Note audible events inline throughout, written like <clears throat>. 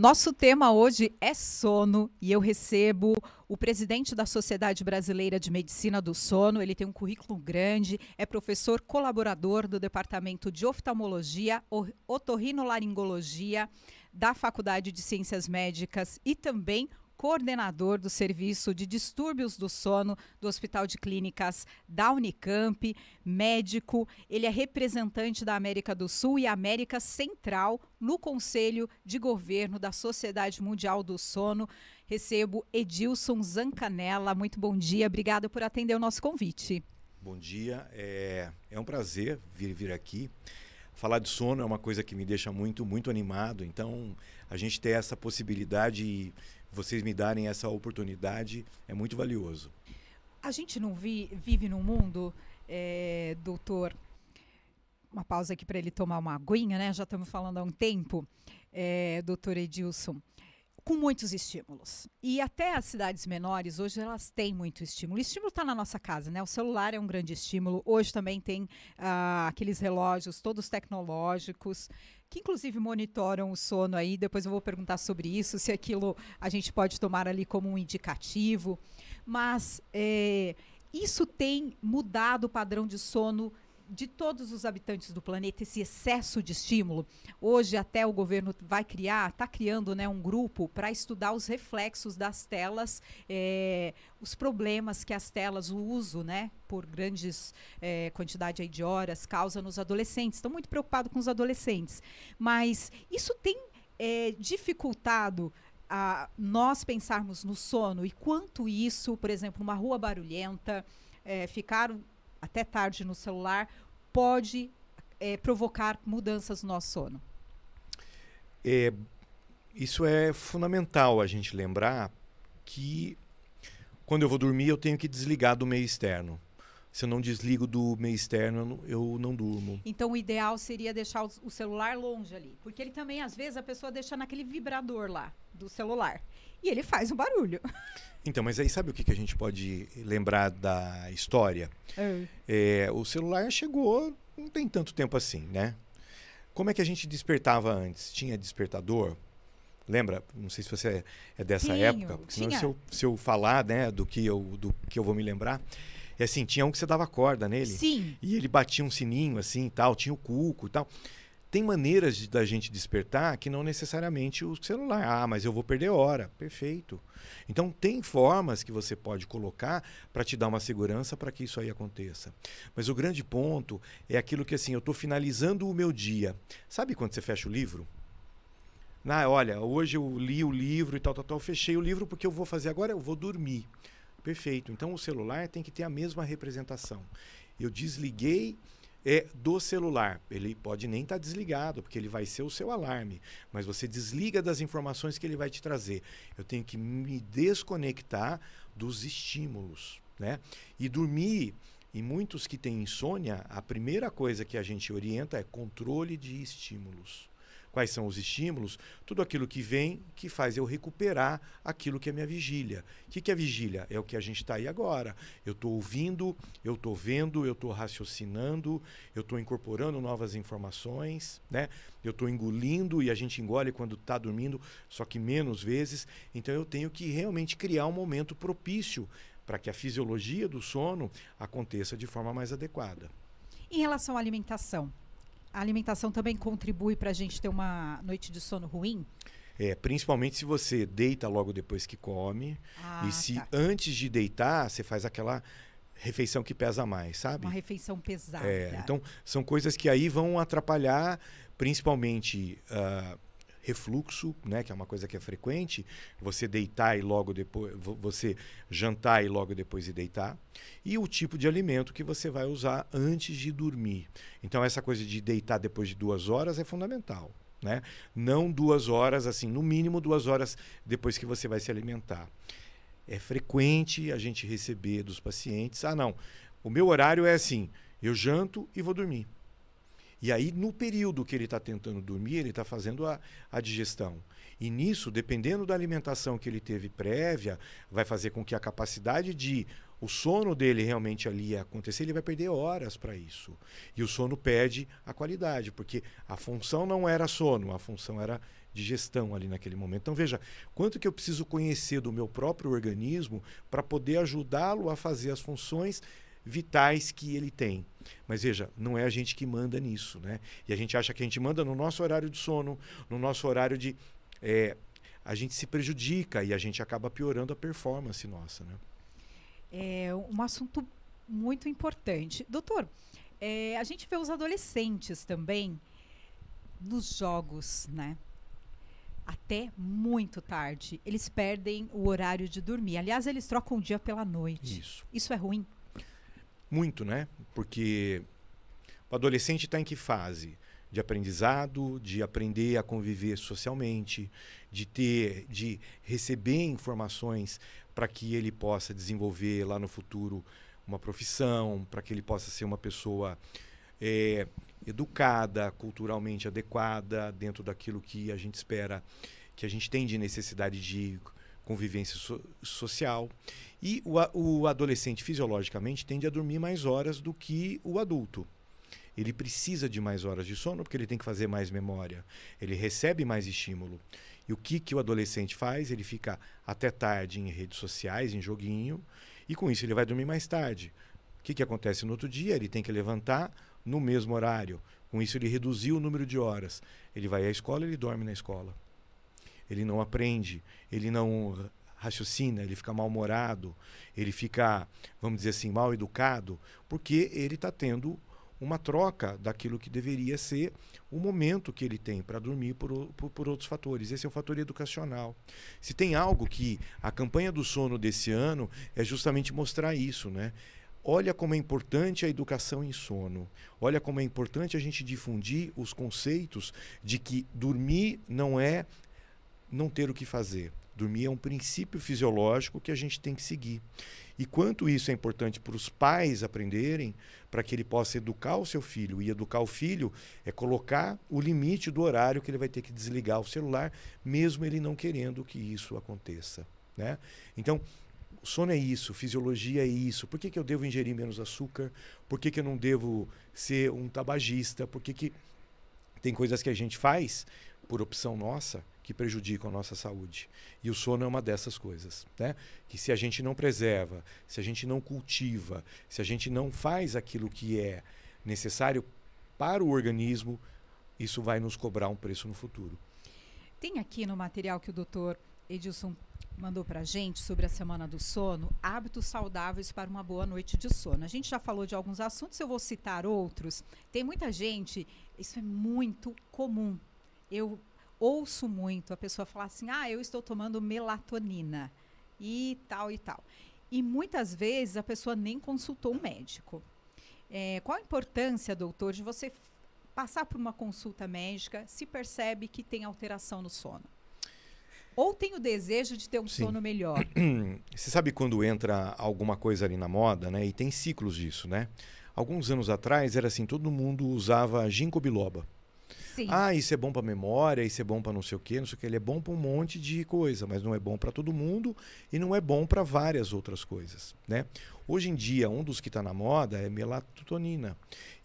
Nosso tema hoje é sono e eu recebo o presidente da Sociedade Brasileira de Medicina do Sono. Ele tem um currículo grande, é professor colaborador do Departamento de Oftalmologia, Otorrinolaringologia da Faculdade de Ciências Médicas e também coordenador do Serviço de Distúrbios do Sono do Hospital de Clínicas da Unicamp, médico. Ele é representante da América do Sul e América Central no Conselho de Governo da Sociedade Mundial do Sono. Recebo Edilson Zancanella. Muito bom dia, obrigado por atender o nosso convite. Bom dia, é, é um prazer vir, vir aqui. Falar de sono é uma coisa que me deixa muito, muito animado. Então, a gente ter essa possibilidade e, vocês me darem essa oportunidade é muito valioso. A gente não vi, vive num mundo, é, doutor, uma pausa aqui para ele tomar uma aguinha, né? Já estamos falando há um tempo, é, doutor Edilson com muitos estímulos. E até as cidades menores, hoje, elas têm muito estímulo. O estímulo está na nossa casa, né? O celular é um grande estímulo. Hoje também tem ah, aqueles relógios todos tecnológicos, que inclusive monitoram o sono aí. Depois eu vou perguntar sobre isso, se aquilo a gente pode tomar ali como um indicativo. Mas é, isso tem mudado o padrão de sono de todos os habitantes do planeta esse excesso de estímulo. Hoje até o governo vai criar, está criando né, um grupo para estudar os reflexos das telas, é, os problemas que as telas, o uso, né, por grandes é, quantidade de horas causa nos adolescentes. Estão muito preocupados com os adolescentes, mas isso tem é, dificultado a nós pensarmos no sono e quanto isso, por exemplo, uma rua barulhenta, é, ficar até tarde no celular pode é, provocar mudanças no nosso sono? É, isso é fundamental a gente lembrar que quando eu vou dormir eu tenho que desligar do meio externo. Se eu não desligo do meio externo, eu não durmo. Então, o ideal seria deixar o celular longe ali. Porque ele também, às vezes, a pessoa deixa naquele vibrador lá do celular e ele faz um barulho. Então, mas aí sabe o que, que a gente pode lembrar da história? É. É, o celular chegou não tem tanto tempo assim, né? Como é que a gente despertava antes? Tinha despertador? Lembra? Não sei se você é dessa época. Senão se eu, se eu falar né, do, que eu, do que eu vou me lembrar. É assim, tinha um que você dava corda nele. Sim. E ele batia um sininho assim e tal, tinha o cuco e tal tem maneiras de, da gente despertar que não necessariamente o celular. Ah, mas eu vou perder hora. Perfeito. Então, tem formas que você pode colocar para te dar uma segurança para que isso aí aconteça. Mas o grande ponto é aquilo que, assim, eu estou finalizando o meu dia. Sabe quando você fecha o livro? Ah, olha, hoje eu li o livro e tal, tal, tal. Fechei o livro porque eu vou fazer agora, eu vou dormir. Perfeito. Então, o celular tem que ter a mesma representação. Eu desliguei é do celular. Ele pode nem estar tá desligado, porque ele vai ser o seu alarme, mas você desliga das informações que ele vai te trazer. Eu tenho que me desconectar dos estímulos, né? E dormir, e muitos que têm insônia, a primeira coisa que a gente orienta é controle de estímulos quais são os estímulos, tudo aquilo que vem que faz eu recuperar aquilo que é minha vigília. O que, que é vigília? É o que a gente está aí agora. Eu estou ouvindo, eu estou vendo, eu estou raciocinando, eu estou incorporando novas informações, né? eu estou engolindo e a gente engole quando está dormindo, só que menos vezes. Então eu tenho que realmente criar um momento propício para que a fisiologia do sono aconteça de forma mais adequada. Em relação à alimentação, a alimentação também contribui para a gente ter uma noite de sono ruim? É, principalmente se você deita logo depois que come. Ah, e se tá. antes de deitar, você faz aquela refeição que pesa mais, sabe? Uma refeição pesada. É, então, são coisas que aí vão atrapalhar, principalmente uh, refluxo, né, que é uma coisa que é frequente, você deitar e logo depois, você jantar e logo depois de deitar, e o tipo de alimento que você vai usar antes de dormir. Então essa coisa de deitar depois de duas horas é fundamental. Né? Não duas horas, assim, no mínimo duas horas depois que você vai se alimentar. É frequente a gente receber dos pacientes: ah, não, o meu horário é assim, eu janto e vou dormir. E aí, no período que ele está tentando dormir, ele está fazendo a, a digestão. E nisso, dependendo da alimentação que ele teve prévia, vai fazer com que a capacidade de o sono dele realmente ali acontecer, ele vai perder horas para isso. E o sono perde a qualidade, porque a função não era sono, a função era digestão ali naquele momento. Então veja, quanto que eu preciso conhecer do meu próprio organismo para poder ajudá-lo a fazer as funções vitais que ele tem. Mas veja, não é a gente que manda nisso, né? E a gente acha que a gente manda no nosso horário de sono, no nosso horário de. É, a gente se prejudica e a gente acaba piorando a performance nossa, né? É um assunto muito importante. Doutor, é, a gente vê os adolescentes também nos jogos, né? Até muito tarde. Eles perdem o horário de dormir. Aliás, eles trocam o dia pela noite. Isso. Isso é ruim? Muito, né? Porque o adolescente está em que fase? De aprendizado, de aprender a conviver socialmente, de ter, de receber informações para que ele possa desenvolver lá no futuro uma profissão, para que ele possa ser uma pessoa é, educada, culturalmente adequada, dentro daquilo que a gente espera, que a gente tem de necessidade de convivência so social. E o, o adolescente, fisiologicamente, tende a dormir mais horas do que o adulto ele precisa de mais horas de sono porque ele tem que fazer mais memória, ele recebe mais estímulo. E o que, que o adolescente faz? Ele fica até tarde em redes sociais, em joguinho, e com isso ele vai dormir mais tarde. O que, que acontece no outro dia? Ele tem que levantar no mesmo horário. Com isso ele reduziu o número de horas. Ele vai à escola, ele dorme na escola ele não aprende, ele não raciocina, ele fica mal-humorado, ele fica, vamos dizer assim, mal educado, porque ele está tendo uma troca daquilo que deveria ser o momento que ele tem para dormir por, por, por, outros fatores. Esse é o fator educacional. Se tem algo que a campanha do sono desse ano é justamente mostrar isso, né? Olha como é importante a educação em sono. Olha como é importante a gente difundir os conceitos de que dormir não é não ter o que fazer. Dormir é um princípio fisiológico que a gente tem que seguir. E quanto isso é importante para os pais aprenderem, para que ele possa educar o seu filho. E educar o filho é colocar o limite do horário que ele vai ter que desligar o celular, mesmo ele não querendo que isso aconteça. Né? Então, sono é isso, fisiologia é isso. Por que, que eu devo ingerir menos açúcar? Por que, que eu não devo ser um tabagista? Por que, que tem coisas que a gente faz por opção nossa que prejudicam a nossa saúde. E o sono é uma dessas coisas, né? Que se a gente não preserva, se a gente não cultiva, se a gente não faz aquilo que é necessário para o organismo, isso vai nos cobrar um preço no futuro. Tem aqui no material que o doutor Edilson mandou para a gente sobre a semana do sono, hábitos saudáveis para uma boa noite de sono. A gente já falou de alguns assuntos, eu vou citar outros. Tem muita gente, isso é muito comum. Eu ouço muito a pessoa falar assim: ah, eu estou tomando melatonina e tal e tal. E muitas vezes a pessoa nem consultou um médico. É, qual a importância, doutor, de você passar por uma consulta médica se percebe que tem alteração no sono? Ou tem o desejo de ter um Sim. sono melhor? <clears throat> Você sabe quando entra alguma coisa ali na moda, né? E tem ciclos disso, né? Alguns anos atrás era assim, todo mundo usava ginkgo biloba. Sim. Ah, isso é bom para memória, isso é bom para não sei o quê, não sei o quê. Ele é bom para um monte de coisa, mas não é bom para todo mundo e não é bom para várias outras coisas, né? Hoje em dia, um dos que está na moda é melatonina.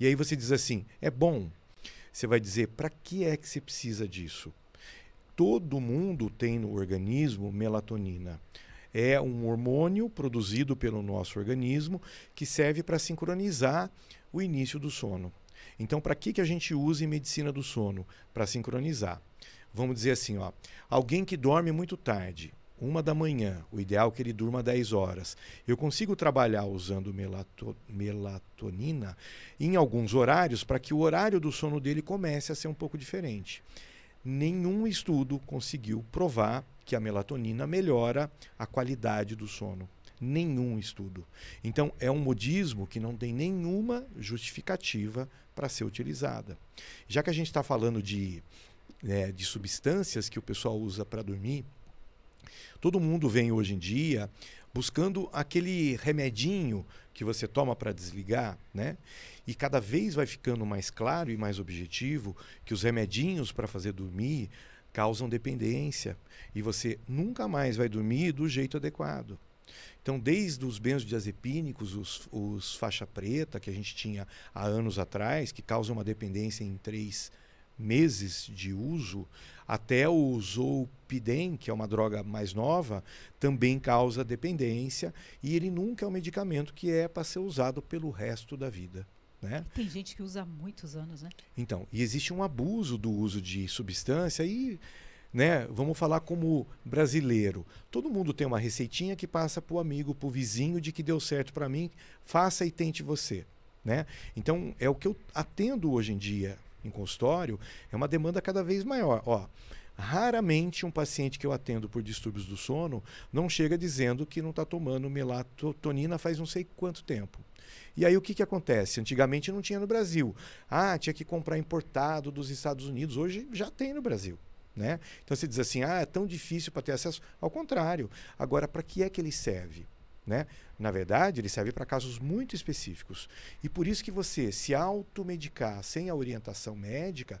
E aí você diz assim, é bom. Você vai dizer, para que é que você precisa disso? Todo mundo tem no organismo melatonina é um hormônio produzido pelo nosso organismo que serve para sincronizar o início do sono. Então, para que, que a gente usa em medicina do sono? Para sincronizar. Vamos dizer assim, ó, alguém que dorme muito tarde, uma da manhã, o ideal é que ele durma 10 horas. Eu consigo trabalhar usando melato melatonina em alguns horários para que o horário do sono dele comece a ser um pouco diferente. Nenhum estudo conseguiu provar que a melatonina melhora a qualidade do sono nenhum estudo. Então, é um modismo que não tem nenhuma justificativa para ser utilizada. Já que a gente está falando de, né, de substâncias que o pessoal usa para dormir, todo mundo vem hoje em dia buscando aquele remedinho que você toma para desligar, né? E cada vez vai ficando mais claro e mais objetivo que os remedinhos para fazer dormir causam dependência e você nunca mais vai dormir do jeito adequado. Então, desde os benzodiazepínicos, os, os faixa preta, que a gente tinha há anos atrás, que causam uma dependência em três meses de uso, até o Zolpidem, que é uma droga mais nova, também causa dependência e ele nunca é um medicamento que é para ser usado pelo resto da vida. Né? Tem gente que usa há muitos anos, né? Então, e existe um abuso do uso de substância e né? Vamos falar como brasileiro. Todo mundo tem uma receitinha que passa para o amigo, para o vizinho, de que deu certo para mim, faça e tente você. Né? Então, é o que eu atendo hoje em dia em consultório, é uma demanda cada vez maior. Ó, raramente um paciente que eu atendo por distúrbios do sono não chega dizendo que não está tomando melatonina faz não sei quanto tempo. E aí o que, que acontece? Antigamente não tinha no Brasil. Ah, tinha que comprar importado dos Estados Unidos. Hoje já tem no Brasil. Né? Então você diz assim, ah, é tão difícil para ter acesso. Ao contrário. Agora, para que é que ele serve? Né? Na verdade, ele serve para casos muito específicos. E por isso que você se automedicar sem a orientação médica,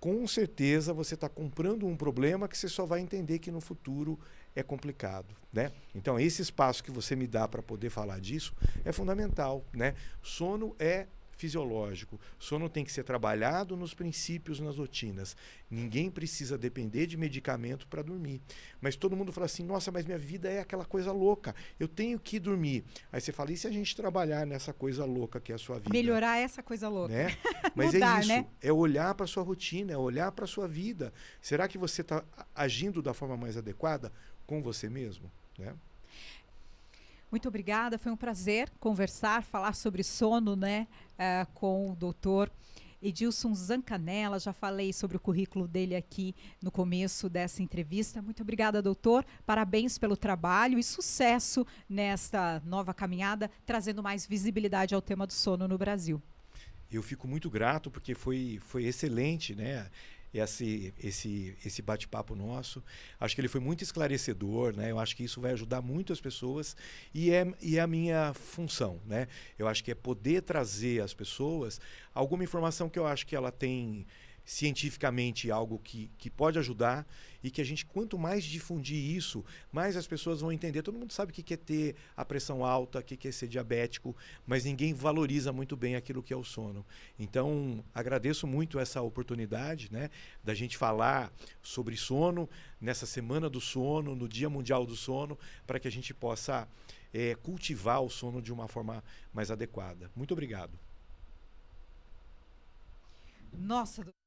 com certeza você está comprando um problema que você só vai entender que no futuro é complicado, né? Então esse espaço que você me dá para poder falar disso é fundamental, né? Sono é fisiológico. sono tem que ser trabalhado nos princípios, nas rotinas. Ninguém precisa depender de medicamento para dormir. Mas todo mundo fala assim: nossa, mas minha vida é aquela coisa louca. Eu tenho que dormir. Aí você fala: e se a gente trabalhar nessa coisa louca que é a sua vida? Melhorar essa coisa louca. Né? <laughs> Mas é Mudar, é isso. Né? É olhar para sua rotina, é olhar para sua vida. Será que você está agindo da forma mais adequada com você mesmo? Né? Muito obrigada, foi um prazer conversar, falar sobre sono, né, uh, com o doutor Edilson Zancanella. Já falei sobre o currículo dele aqui no começo dessa entrevista. Muito obrigada, doutor. Parabéns pelo trabalho e sucesso nesta nova caminhada, trazendo mais visibilidade ao tema do sono no Brasil. Eu fico muito grato porque foi, foi excelente, né? esse, esse, esse bate-papo nosso. Acho que ele foi muito esclarecedor, né? Eu acho que isso vai ajudar muito as pessoas e é, e é a minha função, né? Eu acho que é poder trazer às pessoas alguma informação que eu acho que ela tem cientificamente algo que, que pode ajudar e que a gente, quanto mais difundir isso, mais as pessoas vão entender. Todo mundo sabe o que é ter a pressão alta, o que é ser diabético, mas ninguém valoriza muito bem aquilo que é o sono. Então, agradeço muito essa oportunidade né, da gente falar sobre sono nessa Semana do Sono, no Dia Mundial do Sono, para que a gente possa é, cultivar o sono de uma forma mais adequada. Muito obrigado. Nossa,